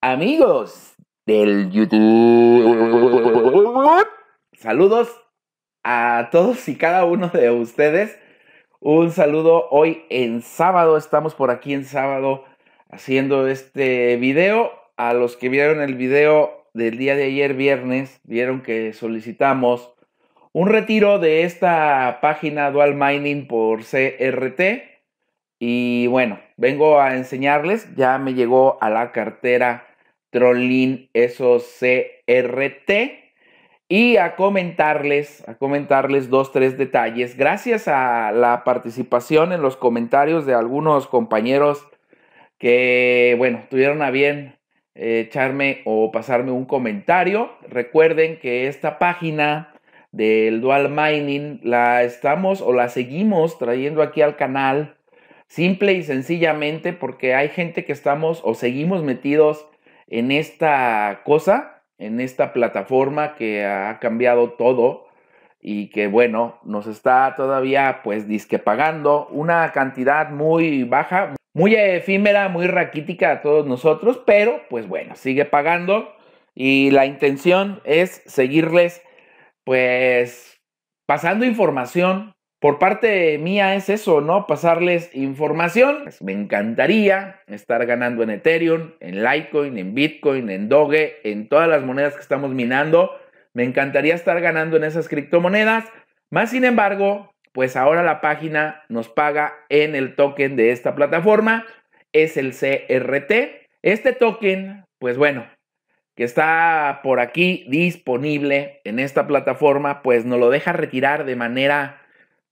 Amigos del YouTube, saludos a todos y cada uno de ustedes. Un saludo hoy en sábado, estamos por aquí en sábado haciendo este video. A los que vieron el video del día de ayer viernes, vieron que solicitamos un retiro de esta página Dual Mining por CRT. Y bueno, vengo a enseñarles, ya me llegó a la cartera Trollin SOCRT y a comentarles, a comentarles dos, tres detalles. Gracias a la participación en los comentarios de algunos compañeros que, bueno, tuvieron a bien eh, echarme o pasarme un comentario. Recuerden que esta página del Dual Mining la estamos o la seguimos trayendo aquí al canal Simple y sencillamente porque hay gente que estamos o seguimos metidos en esta cosa, en esta plataforma que ha cambiado todo y que bueno, nos está todavía pues disque pagando una cantidad muy baja, muy efímera, muy raquítica a todos nosotros, pero pues bueno, sigue pagando y la intención es seguirles pues pasando información por parte mía es eso, ¿no? Pasarles información. Pues, me encantaría estar ganando en Ethereum, en Litecoin, en Bitcoin, en Doge, en todas las monedas que estamos minando. Me encantaría estar ganando en esas criptomonedas. Más sin embargo, pues ahora la página nos paga en el token de esta plataforma. Es el CRT. Este token, pues bueno, que está por aquí disponible en esta plataforma, pues nos lo deja retirar de manera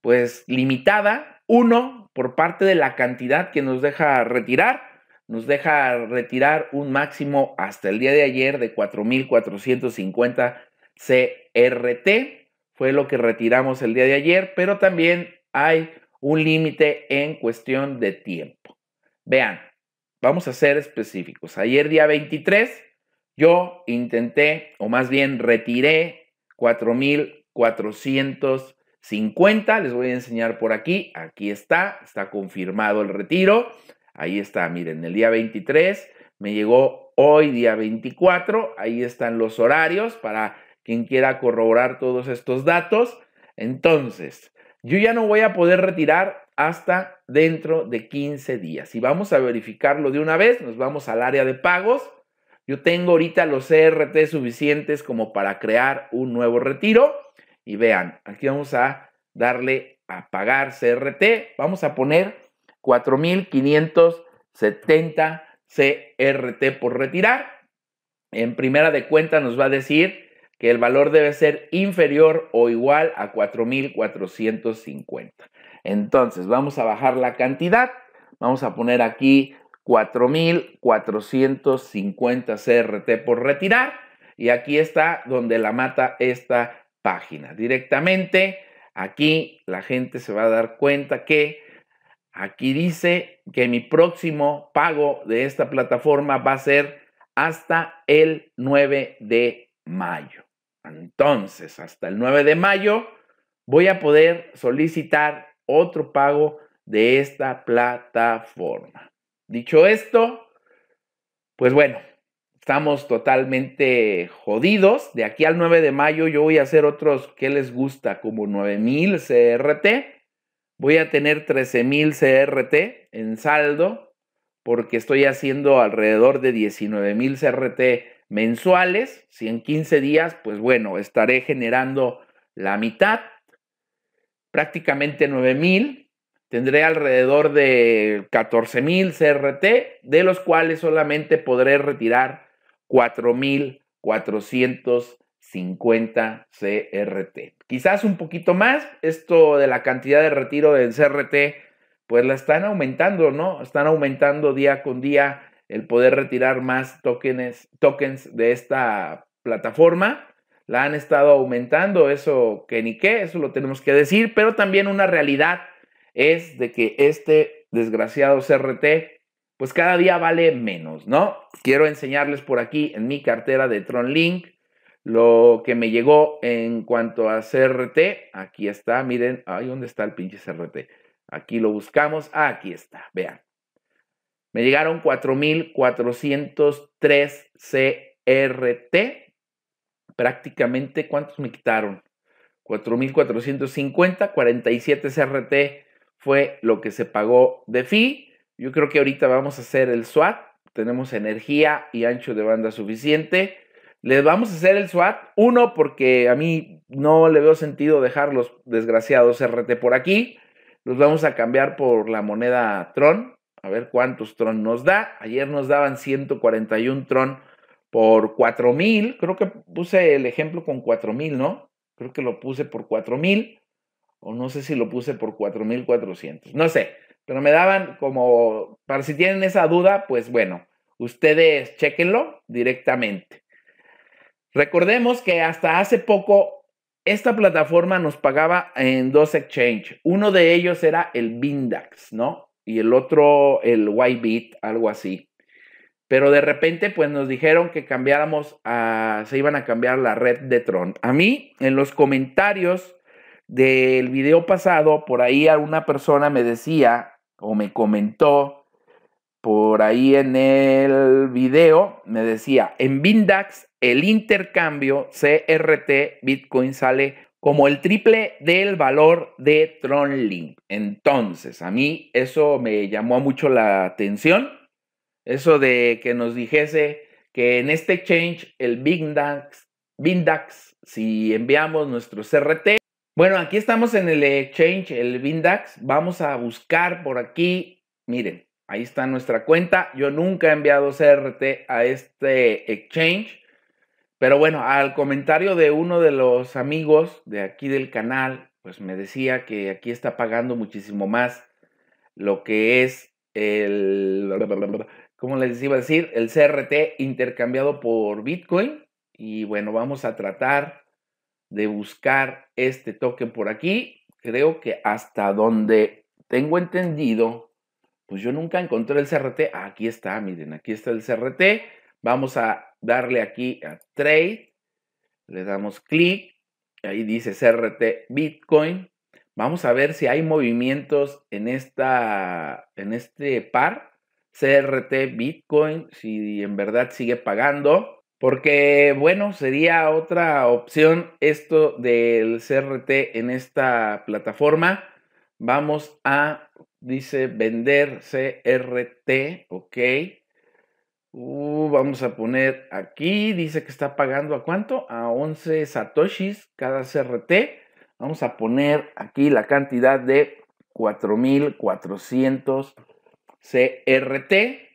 pues limitada, uno, por parte de la cantidad que nos deja retirar, nos deja retirar un máximo hasta el día de ayer de 4.450 CRT, fue lo que retiramos el día de ayer, pero también hay un límite en cuestión de tiempo. Vean, vamos a ser específicos. Ayer día 23 yo intenté, o más bien retiré 4.400 50. Les voy a enseñar por aquí. Aquí está, está confirmado el retiro. Ahí está, miren, el día 23 me llegó hoy día 24. Ahí están los horarios para quien quiera corroborar todos estos datos. Entonces, yo ya no voy a poder retirar hasta dentro de 15 días. Y vamos a verificarlo de una vez, nos vamos al área de pagos. Yo tengo ahorita los CRT e suficientes como para crear un nuevo retiro y vean, aquí vamos a darle a pagar CRT, vamos a poner 4.570 CRT por retirar. En primera de cuenta nos va a decir que el valor debe ser inferior o igual a 4.450. Entonces vamos a bajar la cantidad, vamos a poner aquí 4.450 CRT por retirar y aquí está donde la mata esta Directamente aquí la gente se va a dar cuenta que aquí dice que mi próximo pago de esta plataforma va a ser hasta el 9 de mayo. Entonces, hasta el 9 de mayo voy a poder solicitar otro pago de esta plataforma. Dicho esto, pues bueno, estamos totalmente jodidos. De aquí al 9 de mayo yo voy a hacer otros que les gusta, como 9000 CRT. Voy a tener 13000 CRT en saldo, porque estoy haciendo alrededor de 19000 CRT mensuales. Si en 15 días, pues bueno, estaré generando la mitad, prácticamente 9000 tendré alrededor de 14.000 CRT, de los cuales solamente podré retirar 4.450 CRT. Quizás un poquito más, esto de la cantidad de retiro del CRT, pues la están aumentando, ¿no? Están aumentando día con día el poder retirar más tokens, tokens de esta plataforma. La han estado aumentando, eso que ni qué, eso lo tenemos que decir, pero también una realidad es de que este desgraciado CRT pues cada día vale menos, ¿no? Quiero enseñarles por aquí en mi cartera de TronLink lo que me llegó en cuanto a CRT. Aquí está, miren, ahí ¿dónde está el pinche CRT? Aquí lo buscamos, aquí está, vean. Me llegaron 4,403 CRT. Prácticamente, ¿cuántos me quitaron? 4,450, 47 CRT fue lo que se pagó de fee yo creo que ahorita vamos a hacer el SWAT. Tenemos energía y ancho de banda suficiente. Les vamos a hacer el SWAT. Uno, porque a mí no le veo sentido dejar los desgraciados RT por aquí. Los vamos a cambiar por la moneda Tron. A ver cuántos Tron nos da. Ayer nos daban 141 Tron por 4000. Creo que puse el ejemplo con 4000, ¿no? Creo que lo puse por 4000. O no sé si lo puse por 4400. No sé. Pero me daban como, para si tienen esa duda, pues bueno, ustedes chequenlo directamente. Recordemos que hasta hace poco esta plataforma nos pagaba en dos exchange. Uno de ellos era el Bindax, ¿no? Y el otro el YBIT, algo así. Pero de repente, pues nos dijeron que cambiáramos a, se iban a cambiar la red de Tron. A mí, en los comentarios del video pasado, por ahí alguna persona me decía o me comentó por ahí en el video, me decía, en Bindax el intercambio CRT Bitcoin sale como el triple del valor de Tronlink. Entonces, a mí eso me llamó mucho la atención, eso de que nos dijese que en este exchange el Bindax, si enviamos nuestro CRT, bueno, aquí estamos en el exchange, el Vindax. Vamos a buscar por aquí. Miren, ahí está nuestra cuenta. Yo nunca he enviado CRT a este exchange. Pero bueno, al comentario de uno de los amigos de aquí del canal, pues me decía que aquí está pagando muchísimo más lo que es el, ¿cómo les iba a decir? El CRT intercambiado por Bitcoin. Y bueno, vamos a tratar de buscar este token por aquí. Creo que hasta donde tengo entendido, pues yo nunca encontré el CRT. Ah, aquí está, miren, aquí está el CRT. Vamos a darle aquí a Trade. Le damos clic. Ahí dice CRT Bitcoin. Vamos a ver si hay movimientos en, esta, en este par. CRT Bitcoin, si en verdad sigue pagando. Porque, bueno, sería otra opción esto del CRT en esta plataforma. Vamos a, dice, vender CRT, ok. Uh, vamos a poner aquí, dice que está pagando a cuánto? A 11 satoshis cada CRT. Vamos a poner aquí la cantidad de 4.400 CRT.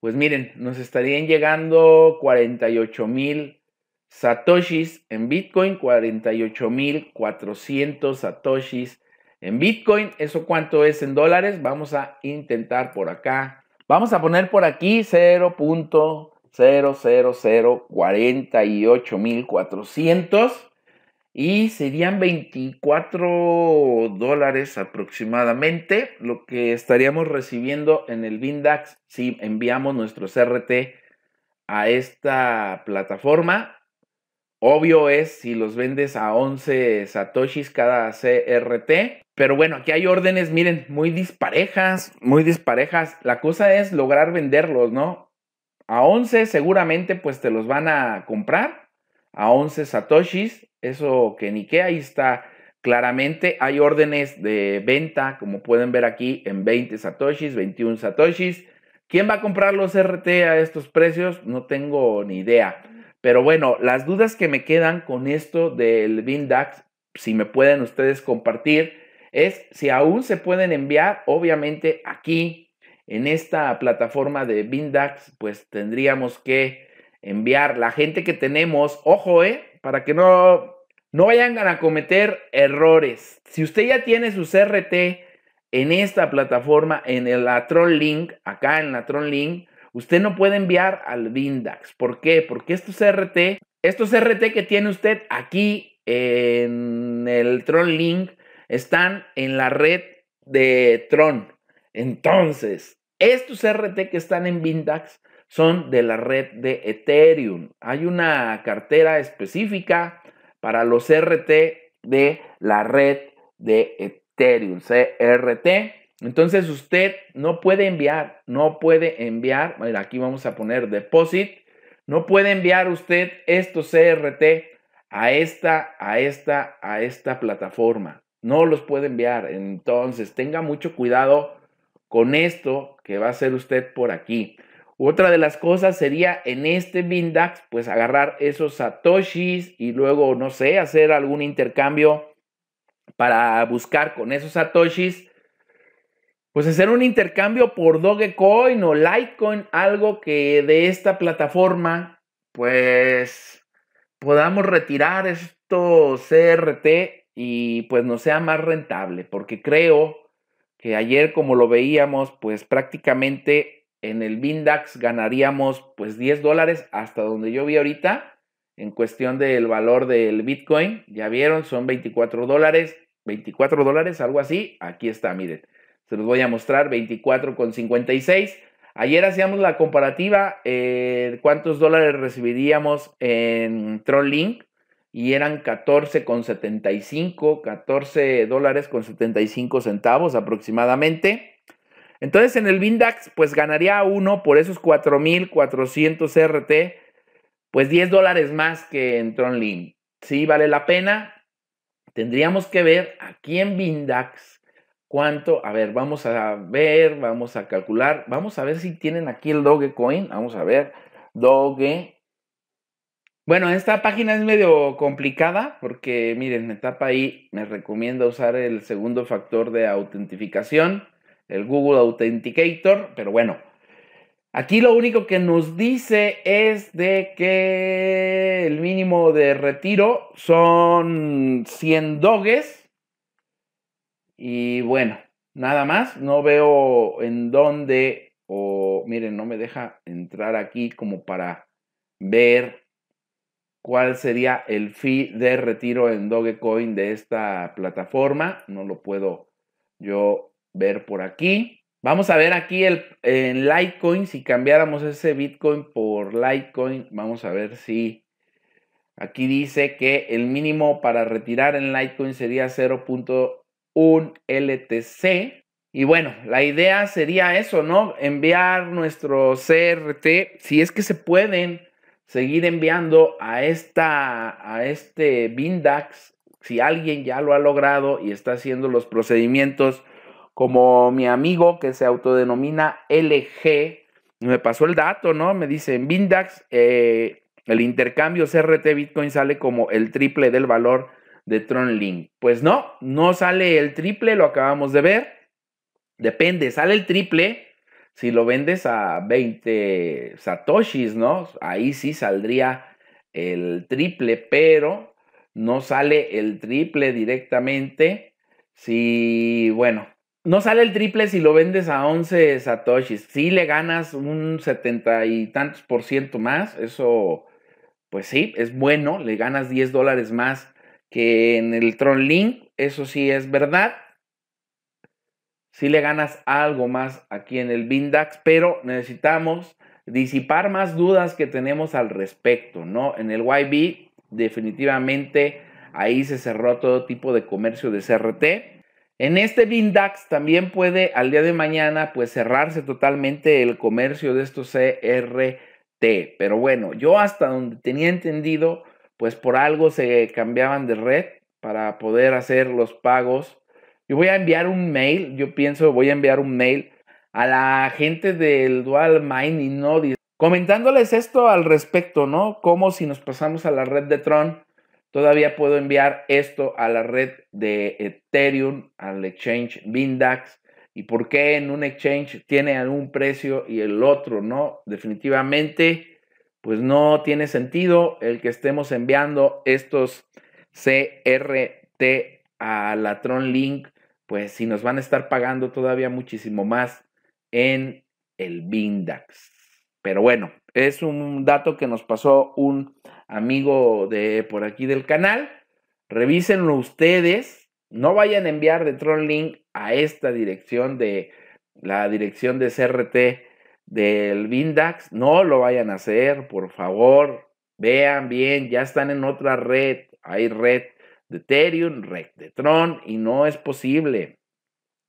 Pues miren, nos estarían llegando 48 mil satoshis en Bitcoin, 48 mil 400 satoshis en Bitcoin. ¿Eso cuánto es en dólares? Vamos a intentar por acá. Vamos a poner por aquí mil 0.00048.400 y serían 24 dólares aproximadamente lo que estaríamos recibiendo en el Bindax si enviamos nuestro CRT a esta plataforma. Obvio es si los vendes a 11 satoshis cada CRT. Pero bueno, aquí hay órdenes, miren, muy disparejas, muy disparejas. La cosa es lograr venderlos, ¿no? A 11 seguramente pues te los van a comprar a 11 satoshis, eso que ni que ahí está claramente. Hay órdenes de venta, como pueden ver aquí, en 20 satoshis, 21 satoshis. ¿Quién va a comprar los RT a estos precios? No tengo ni idea. Pero bueno, las dudas que me quedan con esto del Vindax, si me pueden ustedes compartir, es si aún se pueden enviar, obviamente aquí en esta plataforma de Vindax, pues tendríamos que enviar. La gente que tenemos, ojo, eh, para que no, no vayan a cometer errores. Si usted ya tiene sus CRT en esta plataforma, en el Atron Link, acá en la Tron Link, usted no puede enviar al Vindax. ¿Por qué? Porque estos RT, estos RT que tiene usted aquí en el Tron Link, están en la red de Tron. Entonces, estos RT que están en Vindax son de la red de Ethereum. Hay una cartera específica para los CRT de la red de Ethereum, CRT. Entonces usted no puede enviar, no puede enviar, aquí vamos a poner deposit, no puede enviar usted estos CRT a esta, a esta, a esta plataforma. No los puede enviar. Entonces tenga mucho cuidado con esto que va a hacer usted por aquí. Otra de las cosas sería en este Bindax, pues agarrar esos satoshis y luego, no sé, hacer algún intercambio para buscar con esos satoshis, pues hacer un intercambio por Dogecoin o Litecoin, algo que de esta plataforma, pues podamos retirar estos CRT y pues no sea más rentable, porque creo que ayer como lo veíamos, pues prácticamente en el Bindax ganaríamos pues 10 dólares hasta donde yo vi ahorita en cuestión del valor del Bitcoin. Ya vieron, son 24 dólares, 24 dólares, algo así. Aquí está, miren. Se los voy a mostrar, 24,56. Ayer hacíamos la comparativa, eh, cuántos dólares recibiríamos en Tronlink y eran 14,75, 14 dólares con 75 centavos aproximadamente. Entonces en el Vindax pues ganaría uno por esos 4.400 RT, pues 10 dólares más que en Tronlink. Sí, vale la pena. Tendríamos que ver aquí en Vindax cuánto, a ver, vamos a ver, vamos a calcular, vamos a ver si tienen aquí el Dogecoin, vamos a ver, Doge. Bueno, esta página es medio complicada porque miren, me tapa ahí, me recomienda usar el segundo factor de autentificación el Google Authenticator, pero bueno, aquí lo único que nos dice es de que el mínimo de retiro son 100 doges y bueno, nada más, no veo en dónde o miren, no me deja entrar aquí como para ver cuál sería el fee de retiro en Dogecoin de esta plataforma, no lo puedo yo ver por aquí. Vamos a ver aquí el, en Litecoin, si cambiáramos ese Bitcoin por Litecoin, vamos a ver si aquí dice que el mínimo para retirar en Litecoin sería 0.1 LTC. Y bueno, la idea sería eso, ¿no? Enviar nuestro CRT, si es que se pueden seguir enviando a, esta, a este Bindax, si alguien ya lo ha logrado y está haciendo los procedimientos como mi amigo que se autodenomina LG, me pasó el dato, ¿no? Me dice, en Bindax eh, el intercambio CRT Bitcoin sale como el triple del valor de Tronlink. Pues no, no sale el triple, lo acabamos de ver. Depende, sale el triple si lo vendes a 20 satoshis, ¿no? Ahí sí saldría el triple, pero no sale el triple directamente. Si, bueno, no sale el triple si lo vendes a 11 satoshis. Sí le ganas un setenta y tantos por ciento más. Eso, pues sí, es bueno. Le ganas 10 dólares más que en el Tron Link. Eso sí es verdad. Sí le ganas algo más aquí en el Bindax, pero necesitamos disipar más dudas que tenemos al respecto, ¿no? En el YB definitivamente ahí se cerró todo tipo de comercio de CRT en este Bindax también puede al día de mañana pues cerrarse totalmente el comercio de estos CRT. Pero bueno, yo hasta donde tenía entendido, pues por algo se cambiaban de red para poder hacer los pagos. Yo voy a enviar un mail, yo pienso voy a enviar un mail a la gente del Dual Mining Node comentándoles esto al respecto, ¿no? Como si nos pasamos a la red de Tron Todavía puedo enviar esto a la red de Ethereum, al exchange Bindax. ¿Y por qué en un exchange tiene algún precio y el otro no? Definitivamente, pues no tiene sentido el que estemos enviando estos CRT a la Tron Link, pues si nos van a estar pagando todavía muchísimo más en el Bindax. Pero bueno, es un dato que nos pasó un amigo de por aquí del canal. Revísenlo ustedes. No vayan a enviar de Tron Link a esta dirección de la dirección de CRT del Vindax. No lo vayan a hacer, por favor. Vean bien, ya están en otra red. Hay red de Ethereum, red de Tron y no es posible.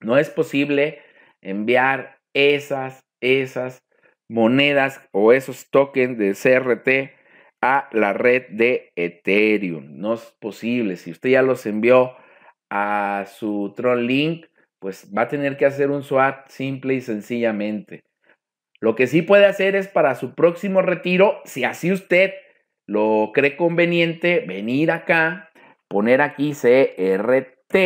No es posible enviar esas, esas monedas o esos tokens de CRT a la red de Ethereum. No es posible. Si usted ya los envió a su Tronlink, pues va a tener que hacer un swap simple y sencillamente. Lo que sí puede hacer es para su próximo retiro, si así usted lo cree conveniente, venir acá, poner aquí CRT,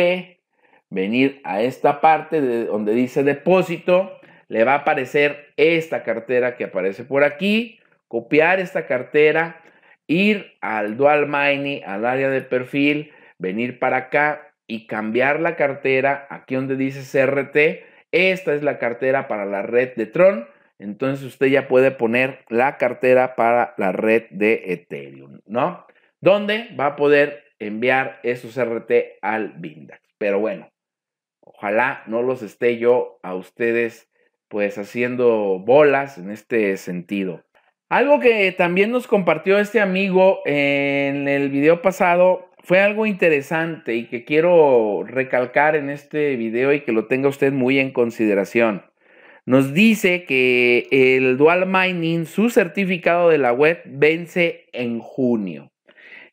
venir a esta parte de donde dice depósito, le va a aparecer esta cartera que aparece por aquí copiar esta cartera, ir al Dual Mining, al área de perfil, venir para acá y cambiar la cartera aquí donde dice CRT. Esta es la cartera para la red de Tron. Entonces usted ya puede poner la cartera para la red de Ethereum, ¿no? Donde va a poder enviar esos RT al Bindax. Pero bueno, ojalá no los esté yo a ustedes pues haciendo bolas en este sentido. Algo que también nos compartió este amigo en el video pasado fue algo interesante y que quiero recalcar en este video y que lo tenga usted muy en consideración. Nos dice que el Dual Mining, su certificado de la web, vence en junio.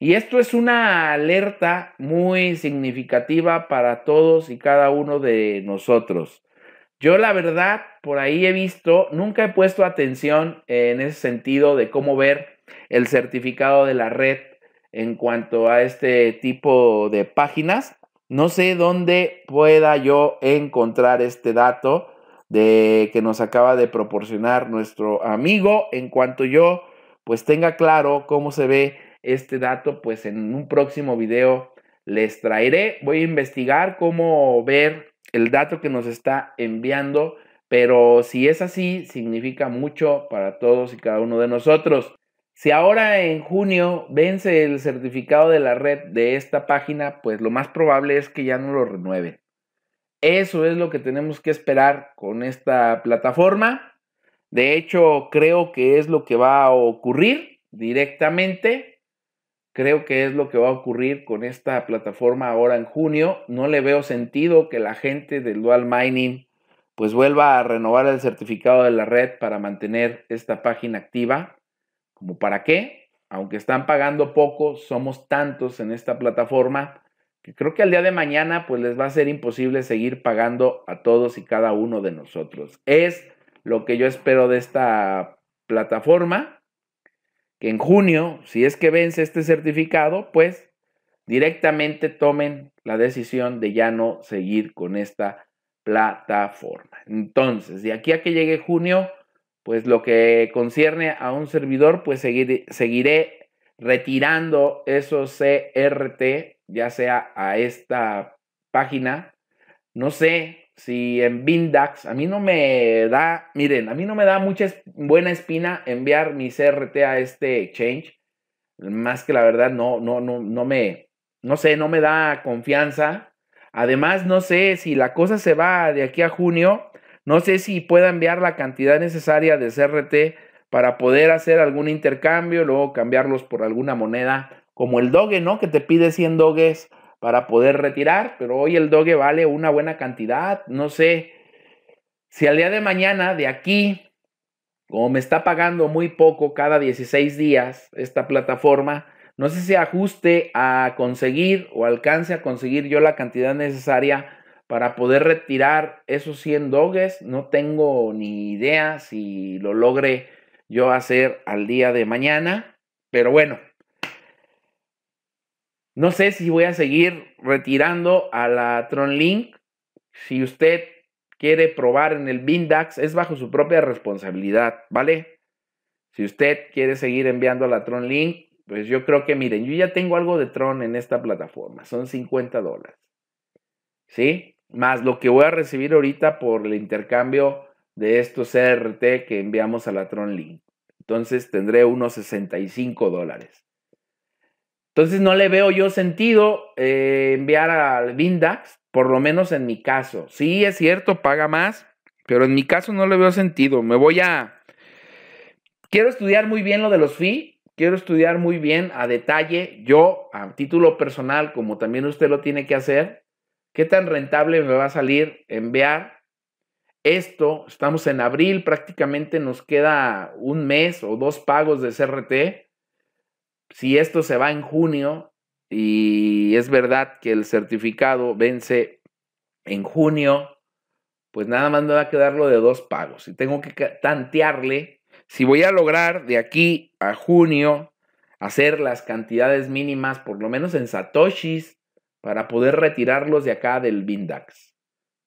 Y esto es una alerta muy significativa para todos y cada uno de nosotros. Yo la verdad, por ahí he visto, nunca he puesto atención en ese sentido de cómo ver el certificado de la red en cuanto a este tipo de páginas. No sé dónde pueda yo encontrar este dato de que nos acaba de proporcionar nuestro amigo. En cuanto yo pues tenga claro cómo se ve este dato, pues en un próximo video les traeré. Voy a investigar cómo ver el dato que nos está enviando, pero si es así, significa mucho para todos y cada uno de nosotros. Si ahora en junio vence el certificado de la red de esta página, pues lo más probable es que ya no lo renueven. Eso es lo que tenemos que esperar con esta plataforma. De hecho, creo que es lo que va a ocurrir directamente. Creo que es lo que va a ocurrir con esta plataforma ahora en junio. No le veo sentido que la gente del dual mining pues vuelva a renovar el certificado de la red para mantener esta página activa. ¿Como para qué? Aunque están pagando poco, somos tantos en esta plataforma que creo que al día de mañana pues les va a ser imposible seguir pagando a todos y cada uno de nosotros. Es lo que yo espero de esta plataforma que en junio, si es que vence este certificado, pues directamente tomen la decisión de ya no seguir con esta plataforma. Entonces, de aquí a que llegue junio, pues lo que concierne a un servidor, pues seguiré retirando esos CRT, ya sea a esta página. No sé si en Bindax, a mí no me da, miren, a mí no me da mucha buena espina enviar mi CRT a este exchange. Más que la verdad, no, no, no, no me, no sé, no me da confianza. Además, no sé si la cosa se va de aquí a junio, no sé si pueda enviar la cantidad necesaria de CRT para poder hacer algún intercambio, luego cambiarlos por alguna moneda, como el doge, ¿no? Que te pide 100 doges para poder retirar, pero hoy el doge vale una buena cantidad. No sé si al día de mañana, de aquí, como me está pagando muy poco cada 16 días esta plataforma, no sé si ajuste a conseguir o alcance a conseguir yo la cantidad necesaria para poder retirar esos 100 doges. No tengo ni idea si lo logre yo hacer al día de mañana, pero bueno, no sé si voy a seguir retirando a la TronLink. Si usted quiere probar en el Bindax, es bajo su propia responsabilidad, ¿vale? Si usted quiere seguir enviando a la TronLink, pues yo creo que, miren, yo ya tengo algo de Tron en esta plataforma. Son 50 dólares. ¿Sí? Más lo que voy a recibir ahorita por el intercambio de estos CRT que enviamos a la TronLink. Entonces tendré unos 65 dólares. Entonces no le veo yo sentido eh, enviar al Vindax, por lo menos en mi caso. Sí, es cierto, paga más, pero en mi caso no le veo sentido. Me voy a... Quiero estudiar muy bien lo de los FI, quiero estudiar muy bien a detalle, yo a título personal, como también usted lo tiene que hacer, qué tan rentable me va a salir enviar esto. Estamos en abril, prácticamente nos queda un mes o dos pagos de CRT si esto se va en junio y es verdad que el certificado vence en junio, pues nada más me va a quedar lo de dos pagos. Y tengo que tantearle si voy a lograr de aquí a junio hacer las cantidades mínimas, por lo menos en satoshis, para poder retirarlos de acá del Bindax.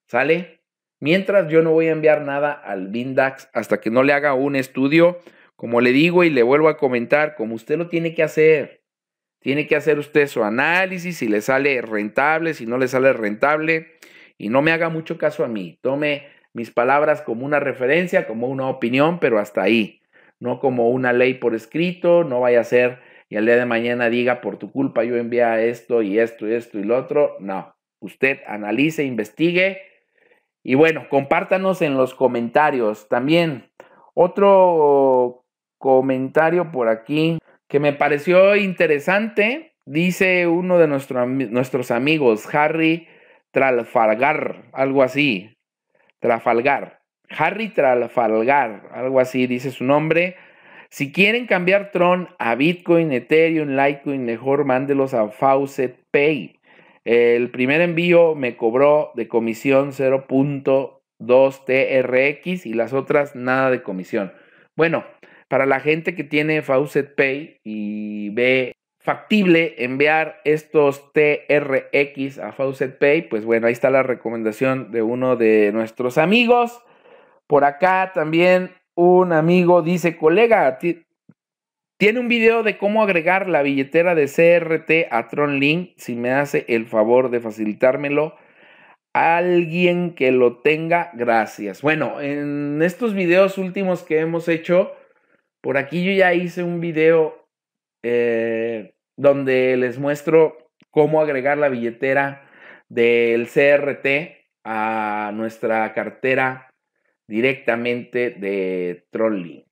¿Sale? Mientras yo no voy a enviar nada al Bindax hasta que no le haga un estudio como le digo y le vuelvo a comentar, como usted lo tiene que hacer, tiene que hacer usted su análisis, si le sale rentable, si no le sale rentable, y no me haga mucho caso a mí. Tome mis palabras como una referencia, como una opinión, pero hasta ahí, no como una ley por escrito, no vaya a ser y al día de mañana diga por tu culpa yo envía esto y esto y esto y lo otro. No, usted analice, investigue y bueno, compártanos en los comentarios también. Otro comentario por aquí que me pareció interesante. Dice uno de nuestros amigos, Harry Trafalgar, algo así. Trafalgar. Harry Trafalgar, algo así, dice su nombre. Si quieren cambiar Tron a Bitcoin, Ethereum, Litecoin, mejor mándelos a fauce Pay. El primer envío me cobró de comisión 0.2 TRX y las otras nada de comisión. Bueno, para la gente que tiene Faucet Pay y ve factible enviar estos TRX a Faucet Pay, pues bueno, ahí está la recomendación de uno de nuestros amigos. Por acá también un amigo dice, colega, tiene un video de cómo agregar la billetera de CRT a TronLink. Si me hace el favor de facilitármelo, alguien que lo tenga, gracias. Bueno, en estos videos últimos que hemos hecho, por aquí yo ya hice un video eh, donde les muestro cómo agregar la billetera del CRT a nuestra cartera directamente de Trolling.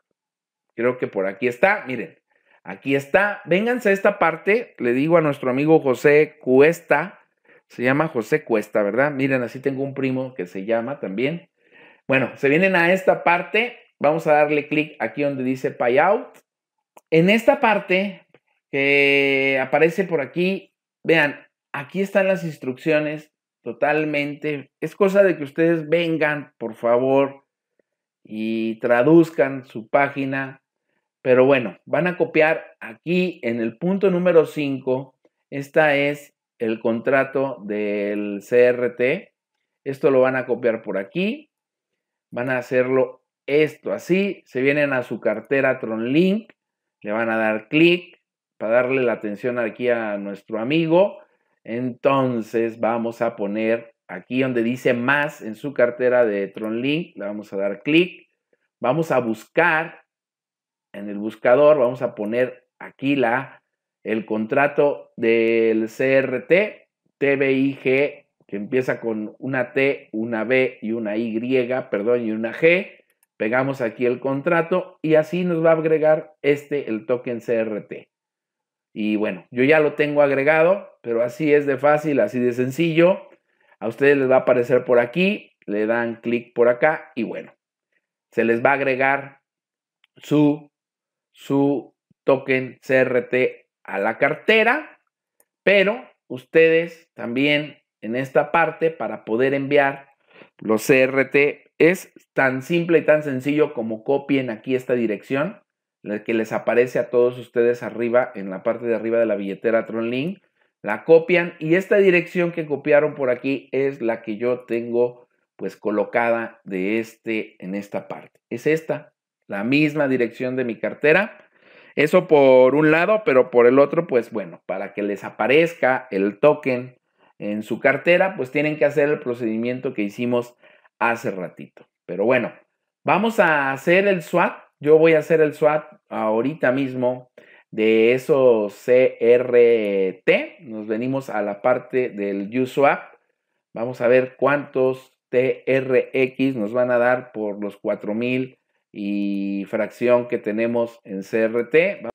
Creo que por aquí está, miren, aquí está. Vénganse a esta parte, le digo a nuestro amigo José Cuesta, se llama José Cuesta, ¿verdad? Miren, así tengo un primo que se llama también. Bueno, se vienen a esta parte Vamos a darle clic aquí donde dice Payout. En esta parte que aparece por aquí, vean, aquí están las instrucciones totalmente. Es cosa de que ustedes vengan, por favor, y traduzcan su página. Pero bueno, van a copiar aquí en el punto número 5. Esta es el contrato del CRT. Esto lo van a copiar por aquí. Van a hacerlo esto así, se vienen a su cartera TronLink, le van a dar clic para darle la atención aquí a nuestro amigo. Entonces vamos a poner aquí donde dice más en su cartera de TronLink, le vamos a dar clic, vamos a buscar en el buscador, vamos a poner aquí la, el contrato del CRT, TBIG, que empieza con una T, una B y una Y, perdón, y una G. Pegamos aquí el contrato y así nos va a agregar este, el token CRT. Y bueno, yo ya lo tengo agregado, pero así es de fácil, así de sencillo. A ustedes les va a aparecer por aquí, le dan clic por acá y bueno, se les va a agregar su, su token CRT a la cartera, pero ustedes también en esta parte para poder enviar los CRT es tan simple y tan sencillo como copien aquí esta dirección, la que les aparece a todos ustedes arriba, en la parte de arriba de la billetera TronLink. La copian y esta dirección que copiaron por aquí es la que yo tengo pues colocada de este en esta parte. Es esta, la misma dirección de mi cartera. Eso por un lado, pero por el otro, pues bueno, para que les aparezca el token en su cartera, pues tienen que hacer el procedimiento que hicimos hace ratito. Pero bueno, vamos a hacer el SWAT. Yo voy a hacer el SWAT ahorita mismo de esos CRT. Nos venimos a la parte del USWAP. Vamos a ver cuántos TRX nos van a dar por los 4000 y fracción que tenemos en CRT.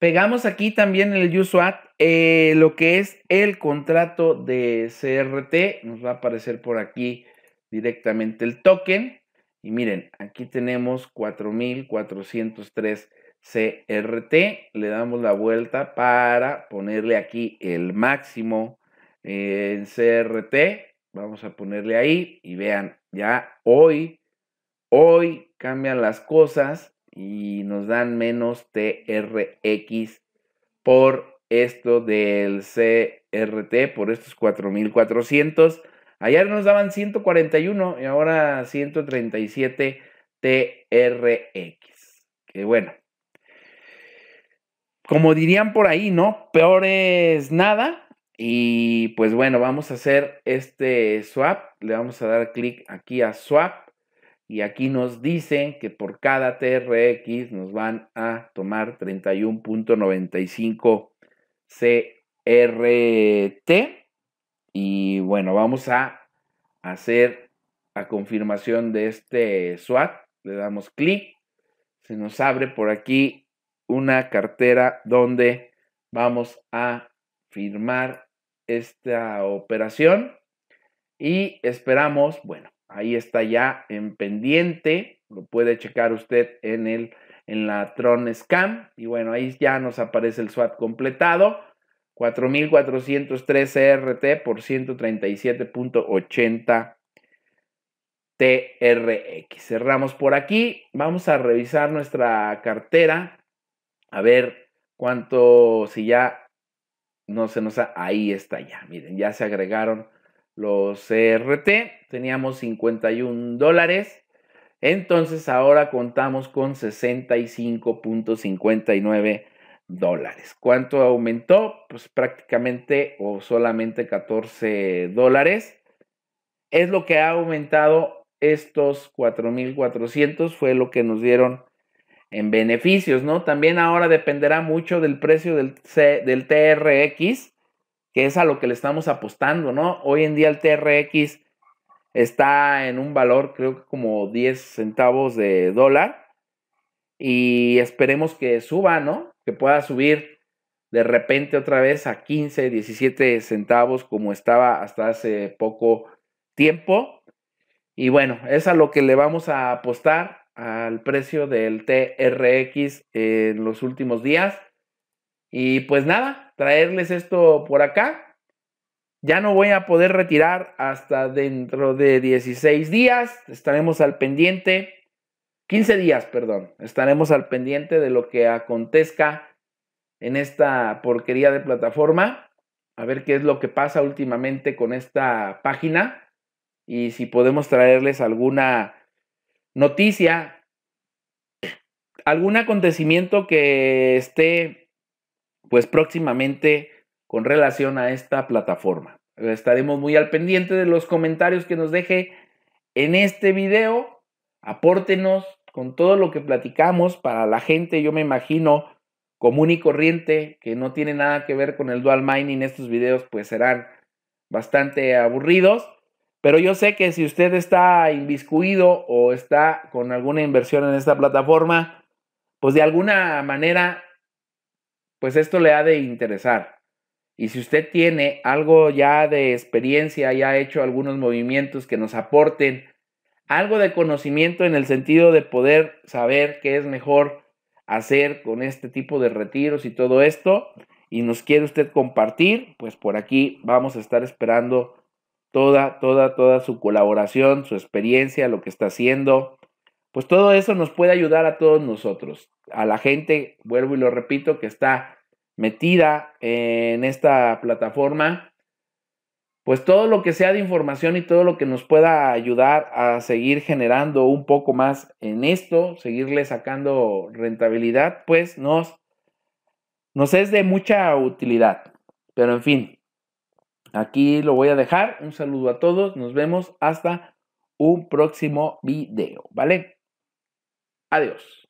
Pegamos aquí también el USWAT, eh, lo que es el contrato de CRT. Nos va a aparecer por aquí directamente el token. Y miren, aquí tenemos 4403 CRT. Le damos la vuelta para ponerle aquí el máximo eh, en CRT. Vamos a ponerle ahí y vean, ya hoy, hoy cambian las cosas y nos dan menos TRX por esto del CRT, por estos 4400. Ayer nos daban 141 y ahora 137 TRX. ¡Qué bueno. Como dirían por ahí, ¿no? Peor es nada. Y pues bueno, vamos a hacer este swap. Le vamos a dar clic aquí a swap. Y aquí nos dicen que por cada TRX nos van a tomar 31.95 CRT. Y bueno, vamos a hacer la confirmación de este SWAT. Le damos clic. Se nos abre por aquí una cartera donde vamos a firmar esta operación. Y esperamos, bueno, ahí está ya en pendiente. Lo puede checar usted en, el, en la Tron Scam. Y bueno, ahí ya nos aparece el SWAT completado. 4.403 CRT e por 137.80 TRX. Cerramos por aquí. Vamos a revisar nuestra cartera. A ver cuánto, si ya no se nos ha... Ahí está ya. Miren, ya se agregaron los CRT. E Teníamos 51 dólares. Entonces ahora contamos con 65.59 dólares. ¿Cuánto aumentó? Pues prácticamente o solamente 14 dólares. Es lo que ha aumentado estos 4.400, fue lo que nos dieron en beneficios, ¿no? También ahora dependerá mucho del precio del, del TRX, que es a lo que le estamos apostando, ¿no? Hoy en día el TRX está en un valor, creo que como 10 centavos de dólar, y esperemos que suba, ¿no? que pueda subir de repente otra vez a 15, 17 centavos como estaba hasta hace poco tiempo. Y bueno, es a lo que le vamos a apostar al precio del TRX en los últimos días. Y pues nada, traerles esto por acá. Ya no voy a poder retirar hasta dentro de 16 días. Estaremos al pendiente. 15 días, perdón, estaremos al pendiente de lo que acontezca en esta porquería de plataforma, a ver qué es lo que pasa últimamente con esta página y si podemos traerles alguna noticia, algún acontecimiento que esté pues próximamente con relación a esta plataforma. Estaremos muy al pendiente de los comentarios que nos deje en este video Apórtenos con todo lo que platicamos para la gente, yo me imagino, común y corriente, que no tiene nada que ver con el dual mining, estos videos pues serán bastante aburridos, pero yo sé que si usted está inviscuido o está con alguna inversión en esta plataforma, pues de alguna manera, pues esto le ha de interesar. Y si usted tiene algo ya de experiencia, ya ha hecho algunos movimientos que nos aporten algo de conocimiento en el sentido de poder saber qué es mejor hacer con este tipo de retiros y todo esto, y nos quiere usted compartir, pues por aquí vamos a estar esperando toda, toda, toda su colaboración, su experiencia, lo que está haciendo. Pues todo eso nos puede ayudar a todos nosotros, a la gente, vuelvo y lo repito, que está metida en esta plataforma, pues todo lo que sea de información y todo lo que nos pueda ayudar a seguir generando un poco más en esto, seguirle sacando rentabilidad, pues nos, nos es de mucha utilidad. Pero en fin, aquí lo voy a dejar. Un saludo a todos. Nos vemos hasta un próximo video, ¿vale? Adiós.